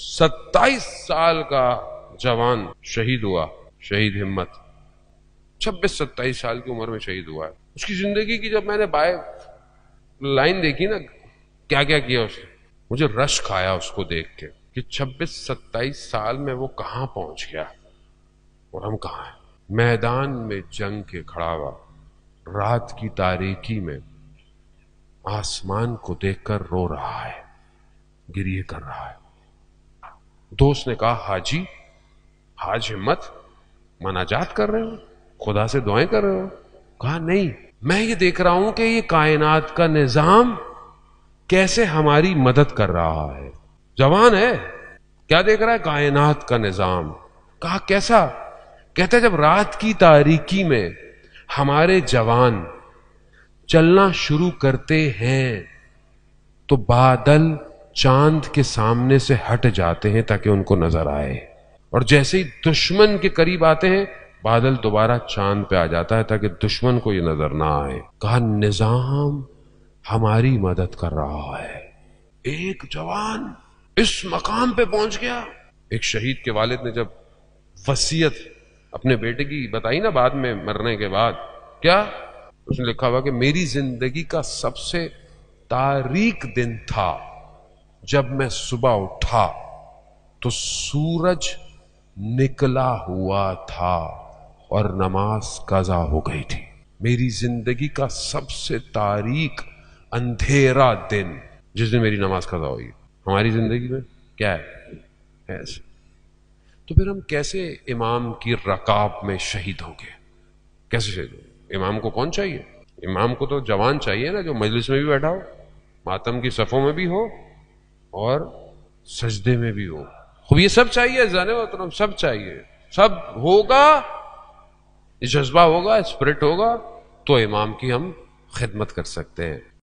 सत्ताईस साल का जवान शहीद हुआ शहीद हिम्मत छब्बीस सत्ताईस साल की उम्र में शहीद हुआ है उसकी जिंदगी की जब मैंने बाय लाइन देखी ना क्या क्या किया उसने मुझे रश खाया उसको देख के कि छब्बीस सत्ताईस साल में वो कहा पहुंच गया और हम कहा हैं मैदान में जंग के खड़ा हुआ रात की तारीकी में आसमान को देखकर रो रहा है गिरी कर रहा है दोस्त ने कहा हाजी हाज हिम्मत मनाजात कर रहे हो खुदा से दुआएं कर रहे हो कहा नहीं मैं ये देख रहा हूं कि ये कायनात का निजाम कैसे हमारी मदद कर रहा है जवान है क्या देख रहा है कायनात का निजाम कहा कैसा कहते जब रात की तारीकी में हमारे जवान चलना शुरू करते हैं तो बादल चांद के सामने से हट जाते हैं ताकि उनको नजर आए और जैसे ही दुश्मन के करीब आते हैं बादल दोबारा चांद पे आ जाता है ताकि दुश्मन को ये नजर ना आए कहा निजाम हमारी मदद कर रहा है एक जवान इस मकाम पे पहुंच गया एक शहीद के वालिद ने जब वसीयत अपने बेटे की बताई ना बाद में मरने के बाद क्या उसने लिखा हुआ कि मेरी जिंदगी का सबसे तारीख दिन था जब मैं सुबह उठा तो सूरज निकला हुआ था और नमाज कजा हो गई थी मेरी जिंदगी का सबसे तारीख अंधेरा दिन जिस दिन मेरी नमाज कजा हुई हमारी जिंदगी में क्या है ऐसे तो फिर हम कैसे इमाम की रकाब में शहीद होंगे कैसे शहीद होंगे इमाम को कौन चाहिए इमाम को तो जवान चाहिए ना जो मजलिस में भी बैठा हो मातम की सफ़ों में भी हो और सजदे में भी हो खूब ये सब चाहिए जाने वतन सब चाहिए सब होगा जज्बा होगा स्प्रिट होगा तो इमाम की हम खिदमत कर सकते हैं